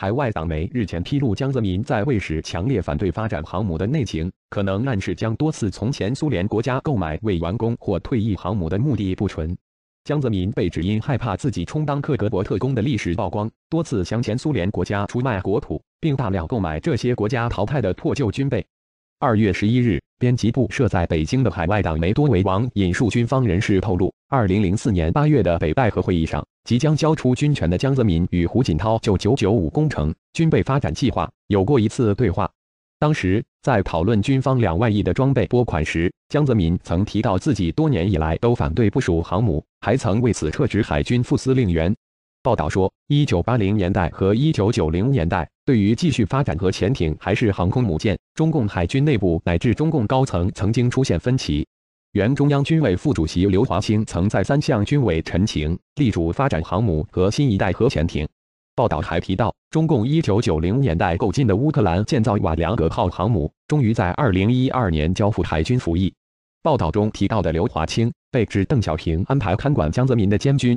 海外党媒日前披露，江泽民在位时强烈反对发展航母的内情，可能暗示将多次从前苏联国家购买未完工或退役航母的目的不纯。江泽民被指因害怕自己充当克格勃特工的历史曝光，多次向前苏联国家出卖国土，并大量购买这些国家淘汰的破旧军备。二月十一日，编辑部设在北京的海外党媒《多维网》引述军方人士透露，二零零四年八月的北戴河会议上，即将交出军权的江泽民与胡锦涛就“九九五”工程军备发展计划有过一次对话。当时在讨论军方两万亿的装备拨款时，江泽民曾提到自己多年以来都反对部署航母，还曾为此撤职海军副司令员。报道说，一九八零年代和一九九零年代。对于继续发展核潜艇还是航空母舰，中共海军内部乃至中共高层曾经出现分歧。原中央军委副主席刘华清曾在三向军委陈情，力主发展航母和新一代核潜艇。报道还提到，中共一九九零年代购进的乌克兰建造瓦良格号航母，终于在二零一二年交付海军服役。报道中提到的刘华清，被指邓小平安排看管江泽民的监军。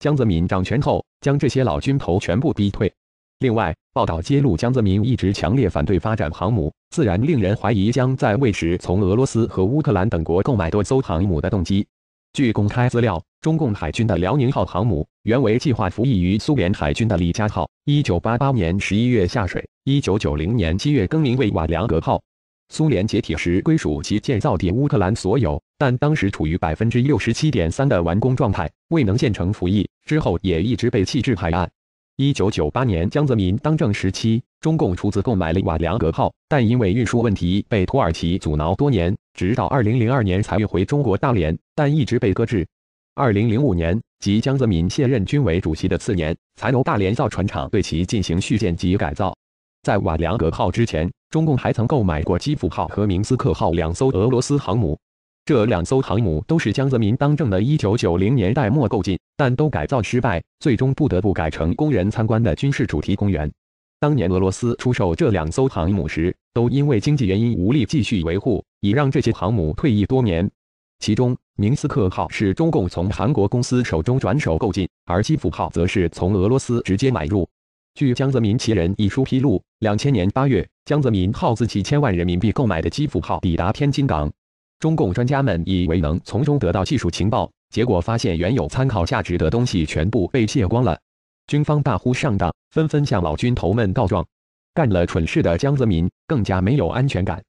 江泽民掌权后，将这些老军头全部逼退。另外，报道揭露，江泽民一直强烈反对发展航母，自然令人怀疑将在位时从俄罗斯和乌克兰等国购买多艘航母的动机。据公开资料，中共海军的辽宁号航母原为计划服役于苏联海军的李家号，1988年11月下水，1990年7月更名为瓦良格号。苏联解体时归属其建造地乌克兰所有，但当时处于67.3%的完工状态，未能建成服役，之后也一直被弃置海岸。一九九八年，江泽民当政时期，中共出资购买了瓦良格号，但因为运输问题被土耳其阻挠多年，直到二零零二年才运回中国大连，但一直被搁置。二零零五年，即江泽民卸任军委主席的次年，才由大连造船厂对其进行续建及改造。在瓦良格号之前，中共还曾购买过基辅号和明斯克号两艘俄罗斯航母。这两艘航母都是江泽民当政的1990年代末购进，但都改造失败，最终不得不改成工人参观的军事主题公园。当年俄罗斯出售这两艘航母时，都因为经济原因无力继续维护，已让这些航母退役多年。其中，明斯克号是中共从韩国公司手中转手购进，而基辅号则是从俄罗斯直接买入。据江泽民其人一书披露，两千年八月，江泽民耗资几千万人民币购买的基辅号抵达天津港。中共专家们以为能从中得到技术情报，结果发现原有参考价值的东西全部被卸光了。军方大呼上当，纷纷向老军头们告状。干了蠢事的江泽民更加没有安全感。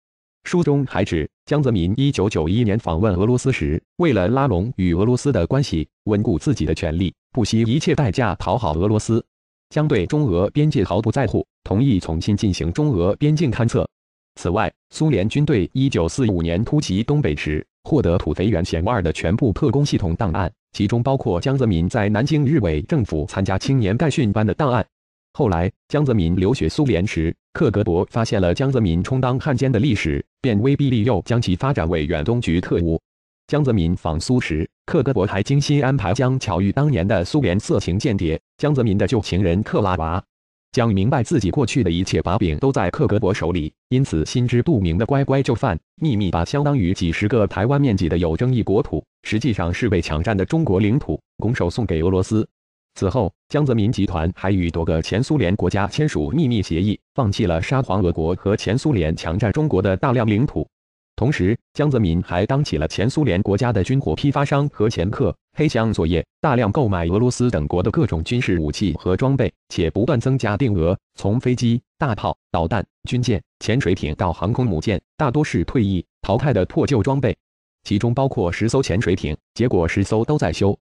书中还指，江泽民1991年访问俄罗斯时，为了拉拢与俄罗斯的关系，稳固自己的权利，不惜一切代价讨好俄罗斯，将对中俄边界毫不在乎，同意重新进行中俄边境勘测。此外，苏联军队1945年突袭东北时，获得土肥原贤二的全部特工系统档案，其中包括江泽民在南京日伪政府参加青年干训班的档案。后来，江泽民留学苏联时，克格勃发现了江泽民充当汉奸的历史，便威逼利诱将其发展为远东局特务。江泽民访苏时，克格勃还精心安排将巧遇当年的苏联色情间谍江泽民的旧情人克拉娃。将明白自己过去的一切把柄都在克格勃手里，因此心知肚明的乖乖就范，秘密把相当于几十个台湾面积的有争议国土，实际上是被抢占的中国领土，拱手送给俄罗斯。此后，江泽民集团还与多个前苏联国家签署秘密协议，放弃了沙皇俄国和前苏联强占中国的大量领土。同时，江泽民还当起了前苏联国家的军火批发商和掮客，黑箱作业，大量购买俄罗斯等国的各种军事武器和装备，且不断增加定额。从飞机、大炮、导弹、军舰、潜水艇到航空母舰，大多是退役淘汰的破旧装备，其中包括十艘潜水艇，结果十艘都在修。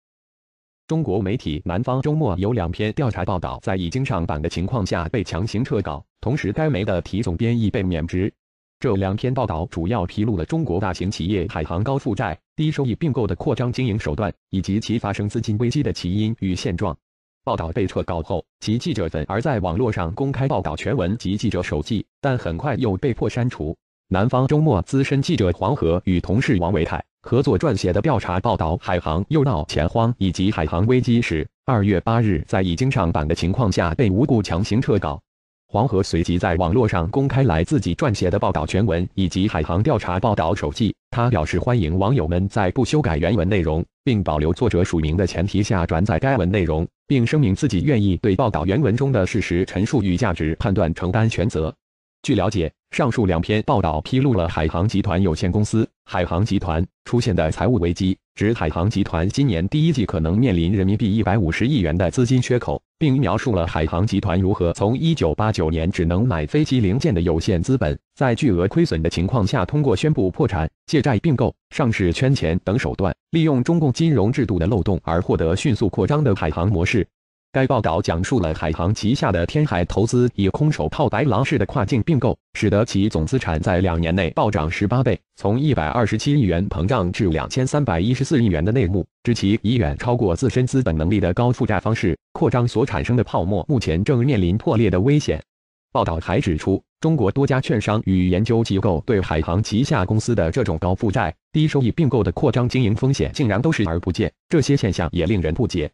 中国媒体《南方周末》有两篇调查报道在已经上版的情况下被强行撤稿，同时该媒的题总编已被免职。这两篇报道主要披露了中国大型企业海航高负债、低收益并购的扩张经营手段，以及其发生资金危机的起因与现状。报道被撤稿后，其记者粉而在网络上公开报道全文及记者手记，但很快又被迫删除。南方周末资深记者黄河与同事王维凯合作撰写的调查报道《海航又闹钱荒》以及《海航危机时，二月八日在已经上榜的情况下被无故强行撤稿。黄河随即在网络上公开来自己撰写的报道全文以及海航调查报道手记。他表示欢迎网友们在不修改原文内容并保留作者署名的前提下转载该文内容，并声明自己愿意对报道原文中的事实陈述与价值判断承担全责。据了解，上述两篇报道披露了海航集团有限公司、海航集团出现的财务危机，指海航集团今年第一季可能面临人民币一百五十亿元的资金缺口。并描述了海航集团如何从1989年只能买飞机零件的有限资本，在巨额亏损的情况下，通过宣布破产、借债并购、上市圈钱等手段，利用中共金融制度的漏洞而获得迅速扩张的海航模式。该报道讲述了海航旗下的天海投资以“空手套白狼”式的跨境并购，使得其总资产在两年内暴涨十八倍，从一百二十七亿元膨胀至两千三百一十四亿元的内幕。指其已远超过自身资本能力的高负债方式扩张所产生的泡沫，目前正面临破裂的危险。报道还指出，中国多家券商与研究机构对海航旗下公司的这种高负债、低收益并购的扩张经营风险，竟然都视而不见，这些现象也令人不解。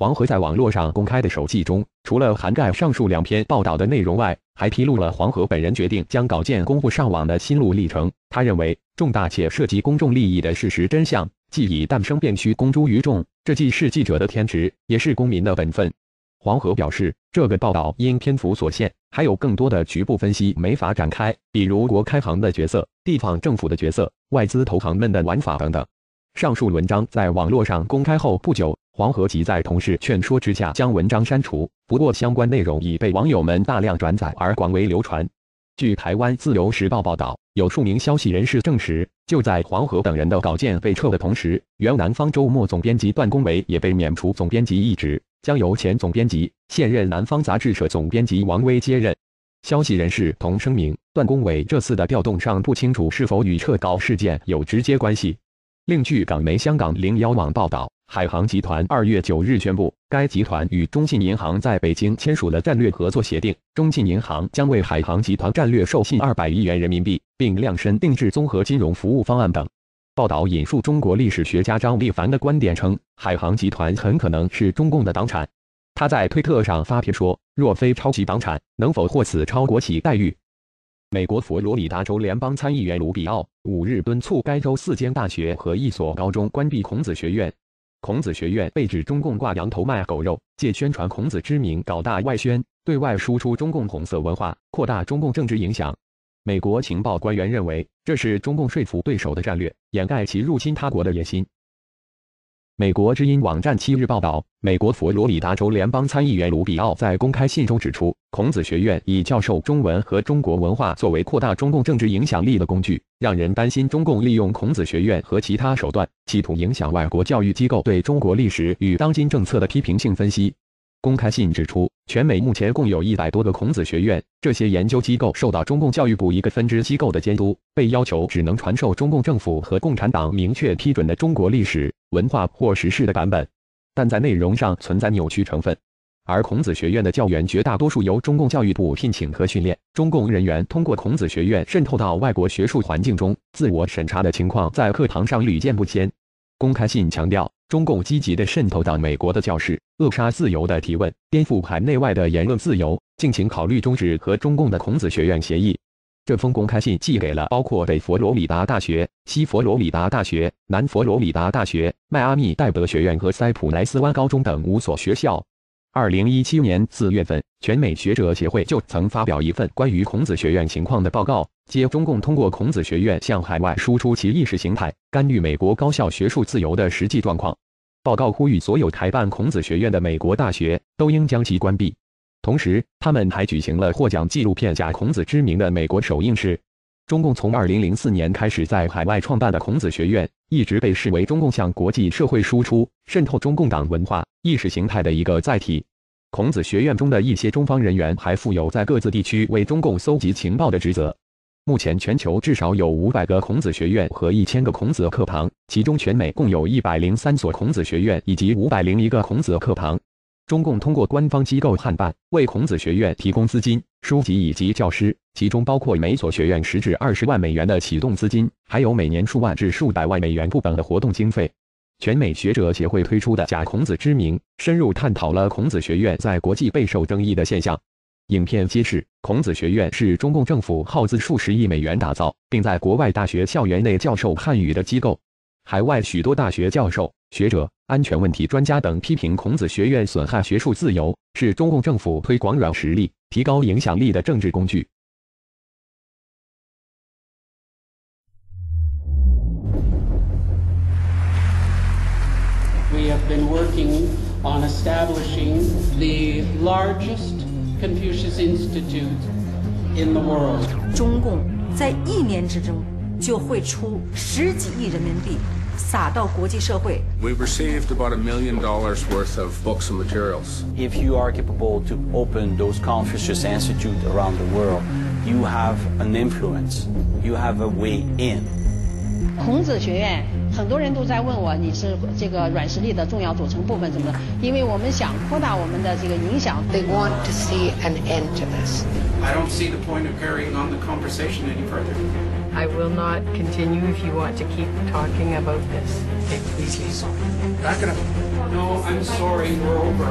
黄河在网络上公开的手记中，除了涵盖上述两篇报道的内容外，还披露了黄河本人决定将稿件公布上网的心路历程。他认为，重大且涉及公众利益的事实真相，既已诞生，便需公诸于众。这既是记者的天职，也是公民的本分。黄河表示，这个报道因篇幅所限，还有更多的局部分析没法展开，比如国开行的角色、地方政府的角色、外资投行们的玩法等等。上述文章在网络上公开后不久。黄河即在同事劝说之下将文章删除，不过相关内容已被网友们大量转载而广为流传。据《台湾自由时报》报道，有数名消息人士证实，就在黄河等人的稿件被撤的同时，原南方周末总编辑段公委也被免除总编辑一职，将由前总编辑、现任南方杂志社总编辑王威接任。消息人士同声明，段公伟这次的调动尚不清楚是否与撤稿事件有直接关系。另据港媒《香港零幺网》报道，海航集团二月九日宣布，该集团与中信银行在北京签署了战略合作协定。中信银行将为海航集团战略授信二百亿元人民币，并量身定制综合金融服务方案等。报道引述中国历史学家张立凡的观点称，海航集团很可能是中共的党产。他在推特上发帖说：“若非超级党产，能否获此超国企待遇？”美国佛罗里达州联邦参议员卢比奥五日敦促该州四间大学和一所高中关闭孔子学院。孔子学院被指中共挂羊头卖狗肉，借宣传孔子之名搞大外宣，对外输出中共红色文化，扩大中共政治影响。美国情报官员认为，这是中共说服对手的战略，掩盖其入侵他国的野心。美国之音网站七日报道，美国佛罗里达州联邦参议员卢比奥在公开信中指出。孔子学院以教授中文和中国文化作为扩大中共政治影响力的工具，让人担心中共利用孔子学院和其他手段企图影响外国教育机构对中国历史与当今政策的批评性分析。公开信指出，全美目前共有一百多个孔子学院，这些研究机构受到中共教育部一个分支机构的监督，被要求只能传授中共政府和共产党明确批准的中国历史、文化或时事的版本，但在内容上存在扭曲成分。而孔子学院的教员绝大多数由中共教育部聘请和训练，中共人员通过孔子学院渗透到外国学术环境中，自我审查的情况在课堂上屡见不鲜。公开信强调，中共积极地渗透到美国的教室，扼杀自由的提问，颠覆海内外的言论自由，敬请考虑终止和中共的孔子学院协议。这封公开信寄给了包括北佛罗里达大学、西佛罗里达大学、南佛罗里达大学、迈阿密戴德学院和塞普莱斯湾高中等五所学校。二零一七年四月份，全美学者协会就曾发表一份关于孔子学院情况的报告，揭中共通过孔子学院向海外输出其意识形态、干预美国高校学术自由的实际状况。报告呼吁所有开办孔子学院的美国大学都应将其关闭。同时，他们还举行了获奖纪录片《假孔子之名》的美国首映式。中共从二零零四年开始在海外创办的孔子学院，一直被视为中共向国际社会输出、渗透中共党文化、意识形态的一个载体。孔子学院中的一些中方人员还负有在各自地区为中共搜集情报的职责。目前，全球至少有五百个孔子学院和一千个孔子课堂，其中全美共有一百零三所孔子学院以及五百零一个孔子课堂。中共通过官方机构汉办为孔子学院提供资金、书籍以及教师，其中包括每所学院十至二十万美元的启动资金，还有每年数万至数百万美元不等的活动经费。全美学者协会推出的《假孔子之名》，深入探讨了孔子学院在国际备受争议的现象。影片揭示，孔子学院是中共政府耗资数十亿美元打造，并在国外大学校园内教授汉语的机构。海外许多大学教授学者。安全问题专家等批评孔子学院损害学术自由是中共政府推广软实力提高影响力的政治工具 we have been working on establishing the largest confucius institute in the world 中共在一年之中就会出十几亿人民币撒到国际社会。We received about a million dollars worth of books and materials. If you are capable to open those Confucius i n s t i t u t e around the world, you have an influence. You have a way in. 孔子学院，很多人都在问我，你是这个软实力的重要组成部分，怎么的？因为我们想扩大我们的这个影响。They want to see an end to this. I don't see the point of carrying on the conversation any further. I will not continue if you want to keep talking about this. Okay, please leave. Back it up. No, I'm sorry. We're over.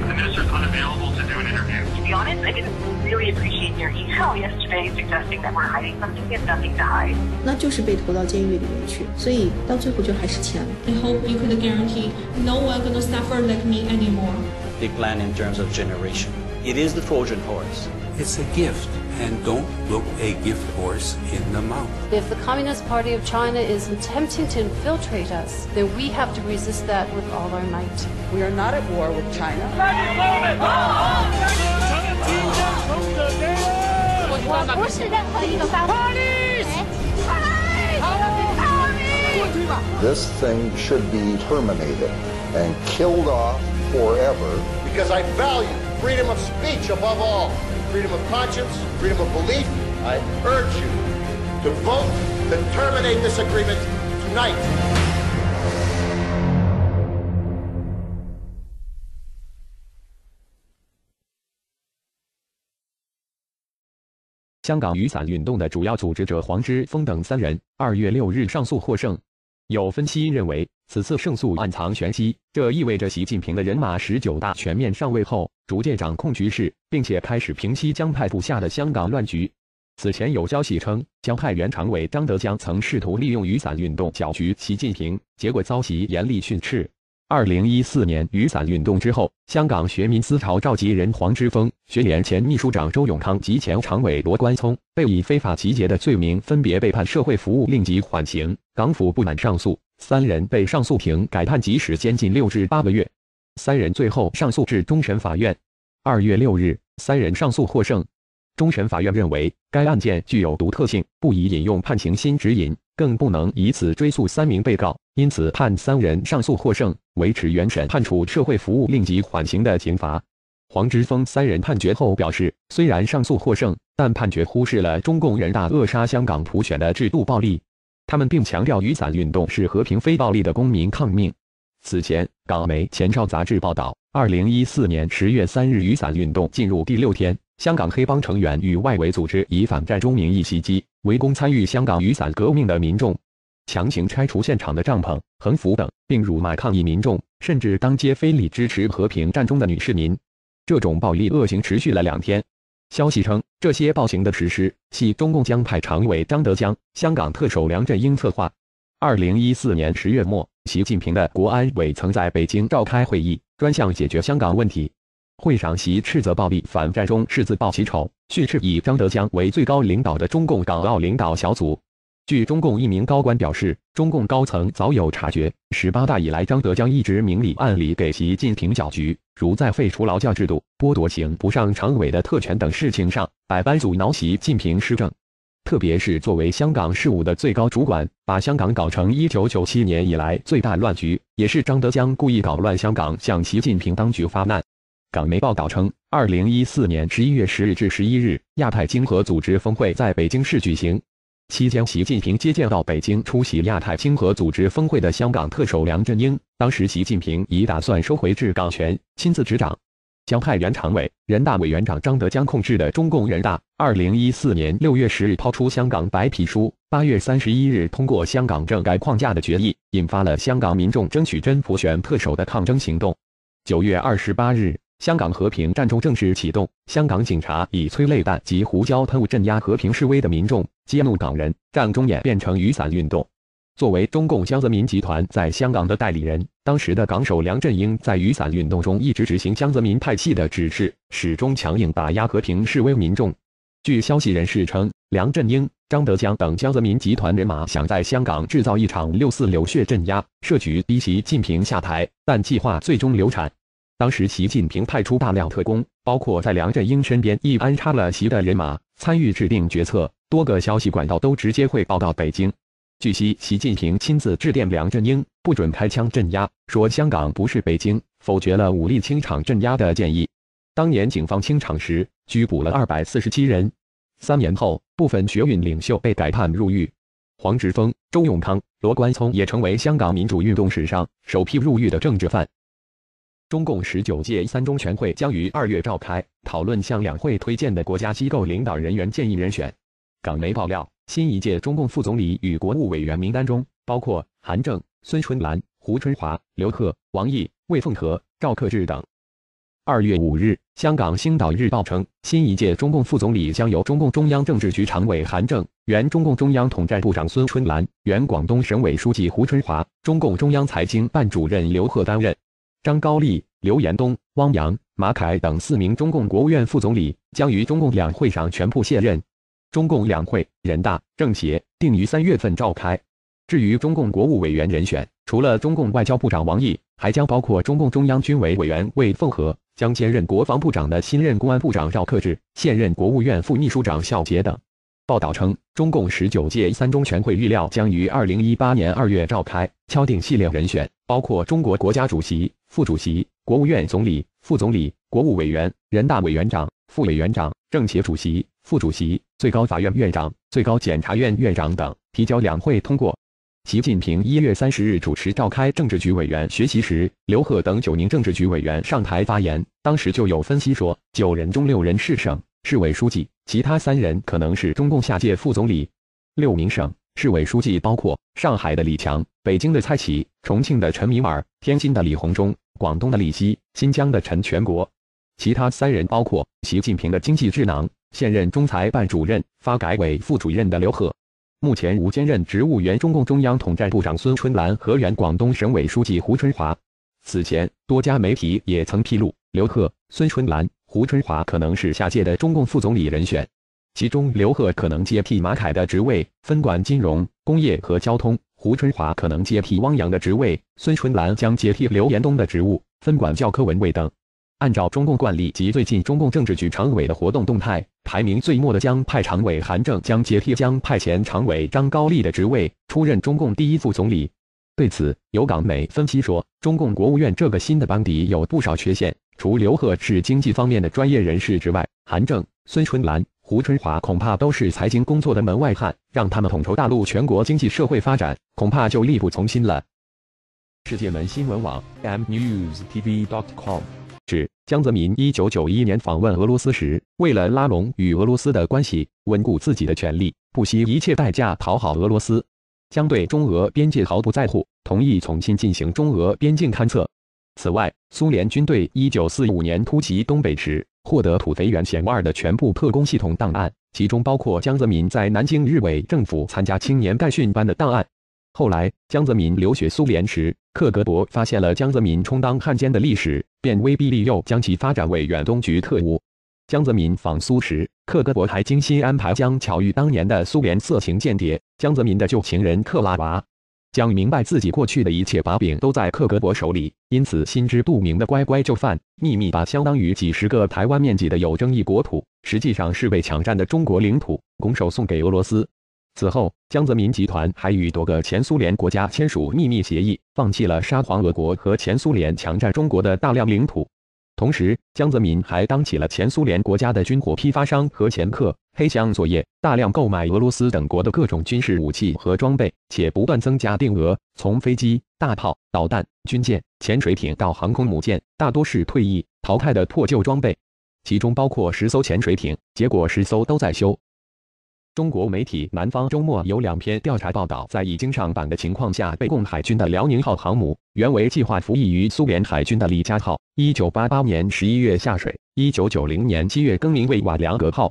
The minister's unavailable to do an interview. To be honest, I didn't really appreciate your email yesterday suggesting that we're hiding something. We have nothing to hide. 那就是被投到监狱里面去，所以到最后就还是钱。I hope you could guarantee no one gonna suffer like me anymore. The plan in terms of generation. It is the Trojan horse. It's a gift and don't look a gift horse in the mouth. If the Communist Party of China is attempting to infiltrate us, then we have to resist that with all our might. We are not at war with China. This thing should be terminated and killed off forever. Because I value freedom of speech above all. freedom of conscience, freedom of belief. I urge you to vote to terminate this agreement tonight. 香港雨伞运动的主要组织者黄之锋等三人，二月六日上诉获胜，有分析认为，此次胜诉暗藏玄机，这意味着习近平的人马十九大全面上位后，逐渐掌控局势，并且开始平息江派部下的香港乱局。此前有消息称，江派原常委张德江曾试图利用雨伞运动搅局习近平，结果遭其严厉训斥。二零一四年雨伞运动之后，香港学民思潮召集人黄之锋、学联前秘书长周永康及前常委罗冠聪，被以非法集结的罪名分别被判社会服务令及缓刑。港府不满上诉，三人被上诉庭改判即时监禁六至八个月。三人最后上诉至终审法院。二月六日，三人上诉获胜。终审法院认为，该案件具有独特性，不宜引用判刑新指引，更不能以此追诉三名被告。因此，判三人上诉获胜，维持原审判处社会服务令及缓刑的刑罚。黄之锋三人判决后表示，虽然上诉获胜，但判决忽视了中共人大扼杀香港普选的制度暴力。他们并强调，雨伞运动是和平非暴力的公民抗命。此前，港媒《前哨》杂志报道，二零一四年十月三日，雨伞运动进入第六天，香港黑帮成员与外围组织以反战中名义袭击、围攻参与香港雨伞革命的民众。强行拆除现场的帐篷、横幅等，并辱骂抗议民众，甚至当街非礼支持和平战中的女市民。这种暴力恶行持续了两天。消息称，这些暴行的实施系中共江派常委张德江、香港特首梁振英策划。二零一四年十月末，习近平的国安委曾在北京召开会议，专项解决香港问题。会上，习斥责暴力反战中是自曝其丑，训斥以张德江为最高领导的中共港澳领导小组。据中共一名高官表示，中共高层早有察觉，十八大以来，张德江一直明里暗里给习近平搅局，如在废除劳教制度、剥夺刑不上常委的特权等事情上百般阻挠习近平施政。特别是作为香港事务的最高主管，把香港搞成一九九七年以来最大乱局，也是张德江故意搞乱香港，向习近平当局发难。港媒报道称，二零一四年十一月十日至十一日，亚太经合组织峰会在北京市举行。期间，习近平接见到北京出席亚太经合组织峰会的香港特首梁振英。当时，习近平已打算收回治港权，亲自执掌。将派原常委、人大委员长张德江控制的中共人大，二零一四年六月十日抛出香港白皮书，八月三十一日通过香港政改框架的决议，引发了香港民众争取真普选特首的抗争行动。九月二十八日，香港和平战中正式启动，香港警察以催泪弹及胡椒喷雾镇压和平示威的民众。激怒港人，让中演变成雨伞运动。作为中共江泽民集团在香港的代理人，当时的港首梁振英在雨伞运动中一直执行江泽民派系的指示，始终强硬打压和平示威民众。据消息人士称，梁振英、张德江等江泽民集团人马想在香港制造一场六四流血镇压，设局逼习近平下台，但计划最终流产。当时习近平派出大量特工。包括在梁振英身边亦安插了习的人马，参与制定决策。多个消息管道都直接汇报到北京。据悉，习近平亲自致电梁振英，不准开枪镇压，说香港不是北京，否决了武力清场镇压的建议。当年警方清场时，拘捕了二百四十七人。三年后，部分学运领袖被改判入狱，黄植峰、周永康、罗冠聪也成为香港民主运动史上首批入狱的政治犯。中共十九届三中全会将于二月召开，讨论向两会推荐的国家机构领导人员建议人选。港媒爆料，新一届中共副总理与国务委员名单中包括韩正、孙春兰、胡春华、刘鹤、王毅、魏凤和、赵克志等。二月五日，香港《星岛日报》称，新一届中共副总理将由中共中央政治局常委韩正、原中共中央统战部长孙春兰、原广东省委书记胡春华、中共中央财经办主任刘鹤担任。张高丽、刘延东、汪洋、马凯等四名中共国务院副总理将于中共两会上全部卸任。中共两会、人大、政协定于三月份召开。至于中共国务委员人选，除了中共外交部长王毅，还将包括中共中央军委委员魏凤和，将兼任国防部长的新任公安部长赵克志，现任国务院副秘书长肖捷等。报道称，中共十九届三中全会预料将于二零一八年二月召开，敲定系列人选，包括中国国家主席。副主席、国务院总理、副总理、国务委员、人大委员长、副委员长、政协主席、副主席、最高法院院长、最高检察院院长等提交两会通过。习近平一月三十日主持召开政治局委员学习时，刘鹤等九名政治局委员上台发言。当时就有分析说，九人中六人是省市委书记，其他三人可能是中共下届副总理。六名省市委书记包括上海的李强、北京的蔡奇、重庆的陈敏尔、天津的李鸿忠。广东的李希、新疆的陈全国，其他三人包括习近平的经济智囊、现任中财办主任、发改委副主任的刘鹤，目前无兼任职务。原中共中央统战部长孙春兰和原广东省委书记胡春华。此前，多家媒体也曾披露，刘鹤、孙春兰、胡春华可能是下届的中共副总理人选。其中，刘鹤可能接替马凯的职位，分管金融、工业和交通。胡春华可能接替汪洋的职位，孙春兰将接替刘延东的职务，分管教科文卫等。按照中共惯例及最近中共政治局常委的活动动态，排名最末的将派常委韩正将接替江派前常委张高丽的职位，出任中共第一副总理。对此，有港媒分析说，中共国务院这个新的班底有不少缺陷，除刘鹤是经济方面的专业人士之外，韩正、孙春兰。胡春华恐怕都是财经工作的门外汉，让他们统筹大陆全国经济社会发展，恐怕就力不从心了。世界门新闻网 mnews.tv.com 指，江泽民1991年访问俄罗斯时，为了拉拢与俄罗斯的关系，稳固自己的权利，不惜一切代价讨好俄罗斯，将对中俄边界毫不在乎，同意重新进行中俄边境勘测。此外，苏联军队1945年突袭东北时。获得土肥原贤二的全部特工系统档案，其中包括江泽民在南京日伪政府参加青年干训班的档案。后来，江泽民留学苏联时，克格勃发现了江泽民充当汉奸的历史，便威逼利诱将其发展为远东局特务。江泽民访苏时，克格勃还精心安排将巧遇当年的苏联色情间谍江泽民的旧情人克拉娃。将明白自己过去的一切把柄都在克格勃手里，因此心知肚明的乖乖就范，秘密把相当于几十个台湾面积的有争议国土，实际上是被抢占的中国领土，拱手送给俄罗斯。此后，江泽民集团还与多个前苏联国家签署秘密协议，放弃了沙皇俄国和前苏联强占中国的大量领土。同时，江泽民还当起了前苏联国家的军火批发商和掮客，黑箱作业，大量购买俄罗斯等国的各种军事武器和装备，且不断增加定额。从飞机、大炮、导弹、军舰、潜水艇到航空母舰，大多是退役淘汰的破旧装备，其中包括十艘潜水艇，结果十艘都在修。中国媒体南方周末有两篇调查报道，在已经上榜的情况下，被共海军的辽宁号航母原为计划服役于苏联海军的李加号，1988年11月下水，1990年7月更名为瓦良格号。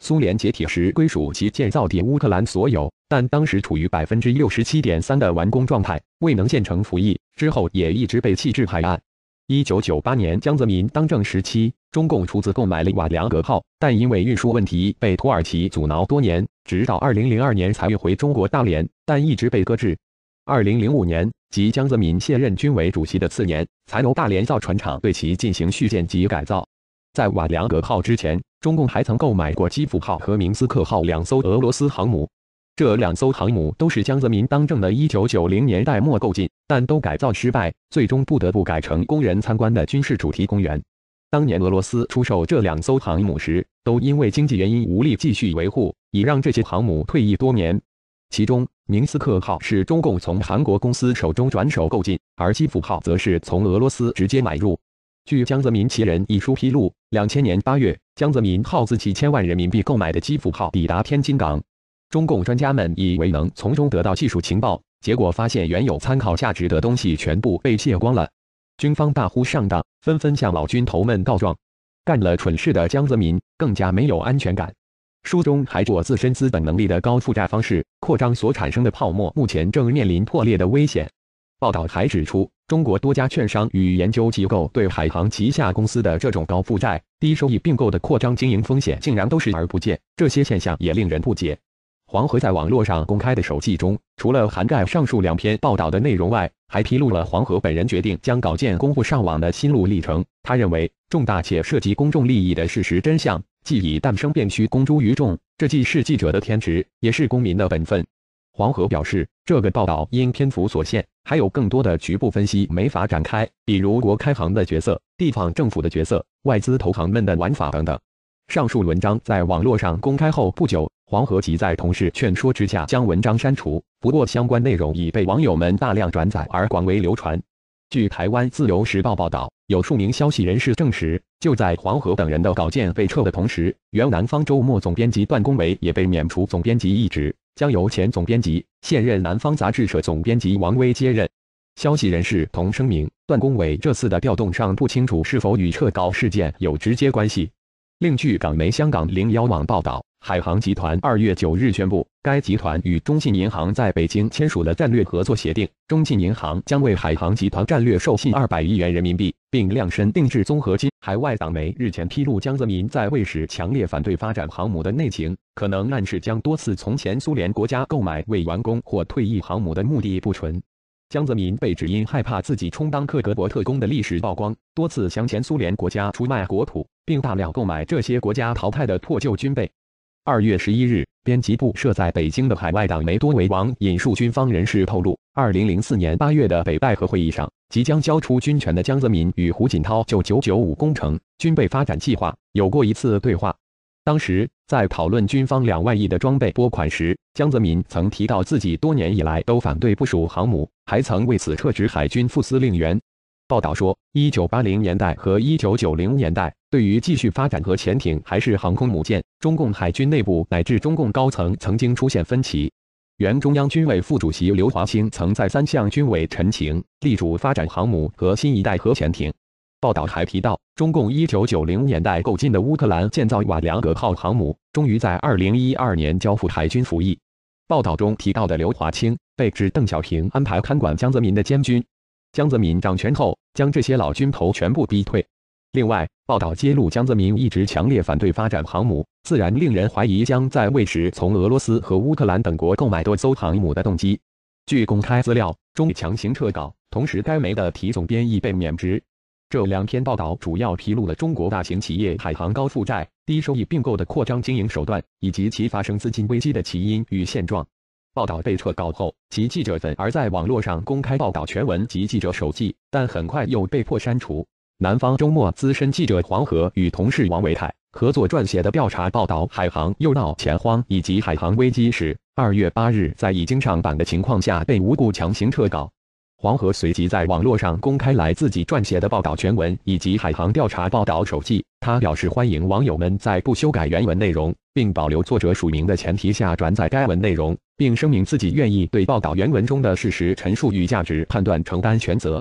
苏联解体时归属其建造地乌克兰所有，但当时处于67.3%的完工状态，未能建成服役，之后也一直被弃置海岸。一九九八年，江泽民当政时期，中共出资购买了瓦良格号，但因为运输问题被土耳其阻挠多年，直到二零零二年才运回中国大连，但一直被搁置。二零零五年，即江泽民卸任军委主席的次年，才由大连造船厂对其进行续建及改造。在瓦良格号之前，中共还曾购买过基辅号和明斯克号两艘俄罗斯航母。这两艘航母都是江泽民当政的1990年代末购进，但都改造失败，最终不得不改成工人参观的军事主题公园。当年俄罗斯出售这两艘航母时，都因为经济原因无力继续维护，已让这些航母退役多年。其中，明斯克号是中共从韩国公司手中转手购进，而基辅号则是从俄罗斯直接买入。据江泽民其人一书披露，两千年八月，江泽民耗资几千万人民币购买的基辅号抵达天津港。中共专家们以为能从中得到技术情报，结果发现原有参考价值的东西全部被卸光了。军方大呼上当，纷纷向老军头们告状。干了蠢事的江泽民更加没有安全感。书中还做自身资本能力的高负债方式扩张所产生的泡沫，目前正面临破裂的危险。报道还指出，中国多家券商与研究机构对海航旗下公司的这种高负债、低收益并购的扩张经营风险竟然都视而不见，这些现象也令人不解。黄河在网络上公开的手记中，除了涵盖上述两篇报道的内容外，还披露了黄河本人决定将稿件公布上网的心路历程。他认为，重大且涉及公众利益的事实真相，既已诞生，便需公诸于众。这既是记者的天职，也是公民的本分。黄河表示，这个报道因篇幅所限，还有更多的局部分析没法展开，比如国开行的角色、地方政府的角色、外资投行们的玩法等等。上述文章在网络上公开后不久。黄河即在同事劝说之下将文章删除，不过相关内容已被网友们大量转载而广为流传。据台湾《自由时报》报道，有数名消息人士证实，就在黄河等人的稿件被撤的同时，原南方周末总编辑段公伟也被免除总编辑一职，将由前总编辑、现任南方杂志社总编辑王威接任。消息人士同声明，段公伟这次的调动尚不清楚是否与撤稿事件有直接关系。另据港媒《香港零幺网》报道。海航集团二月九日宣布，该集团与中信银行在北京签署了战略合作协定，中信银行将为海航集团战略授信二百亿元人民币，并量身定制综合金。海外党媒日前披露，江泽民在位时强烈反对发展航母的内情，可能暗示将多次从前苏联国家购买未完工或退役航母的目的不纯。江泽民被指因害怕自己充当克格勃特工的历史曝光，多次向前苏联国家出卖国土，并大量购买这些国家淘汰的破旧军备。二月十一日，编辑部设在北京的海外党媒《多维网》引述军方人士透露，二零零四年八月的北戴河会议上，即将交出军权的江泽民与胡锦涛就“九九五工程”军备发展计划有过一次对话。当时在讨论军方两万亿的装备拨款时，江泽民曾提到自己多年以来都反对部署航母，还曾为此撤职海军副司令员。报道说，一九八零年代和一九九零年代，对于继续发展核潜艇还是航空母舰，中共海军内部乃至中共高层曾经出现分歧。原中央军委副主席刘华清曾在三项军委陈情，力主发展航母和新一代核潜艇。报道还提到，中共一九九零年代购进的乌克兰建造瓦良格号航母，终于在二零一二年交付海军服役。报道中提到的刘华清，被指邓小平安排看管江泽民的监军。江泽民掌权后，将这些老军头全部逼退。另外，报道揭露江泽民一直强烈反对发展航母，自然令人怀疑将在位时从俄罗斯和乌克兰等国购买多艘航母的动机。据公开资料，中强行撤稿，同时该媒的题总编亦被免职。这两篇报道主要披露了中国大型企业海航高负债、低收益并购的扩张经营手段，以及其发生资金危机的起因与现状。报道被撤稿后，其记者粉而在网络上公开报道全文及记者手记，但很快又被迫删除。南方周末资深记者黄河与同事王维泰合作撰写的调查报道《海航又闹钱荒》以及《海航危机时，二月八日在已经上榜的情况下被无故强行撤稿。黄河随即在网络上公开来自己撰写的报道全文以及海航调查报道手记，他表示欢迎网友们在不修改原文内容并保留作者署名的前提下转载该文内容。并声明自己愿意对报道原文中的事实陈述与价值判断承担全责。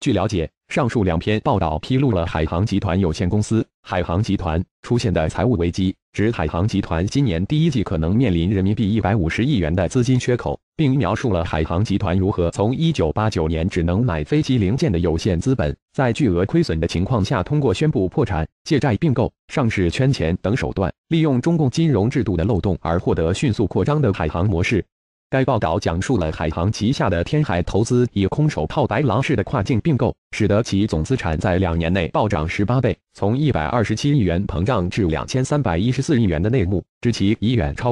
据了解。上述两篇报道披露了海航集团有限公司（海航集团）出现的财务危机，指海航集团今年第一季可能面临人民币一百五十亿元的资金缺口，并描述了海航集团如何从一九八九年只能买飞机零件的有限资本，在巨额亏损的情况下，通过宣布破产、借债并购、上市圈钱等手段，利用中共金融制度的漏洞而获得迅速扩张的海航模式。该报道讲述了海航旗下的天海投资以“空手套白狼”式的跨境并购，使得其总资产在两年内暴涨十八倍，从一百二十七亿元膨胀至两千三百一十四亿元的内幕，致其已远超。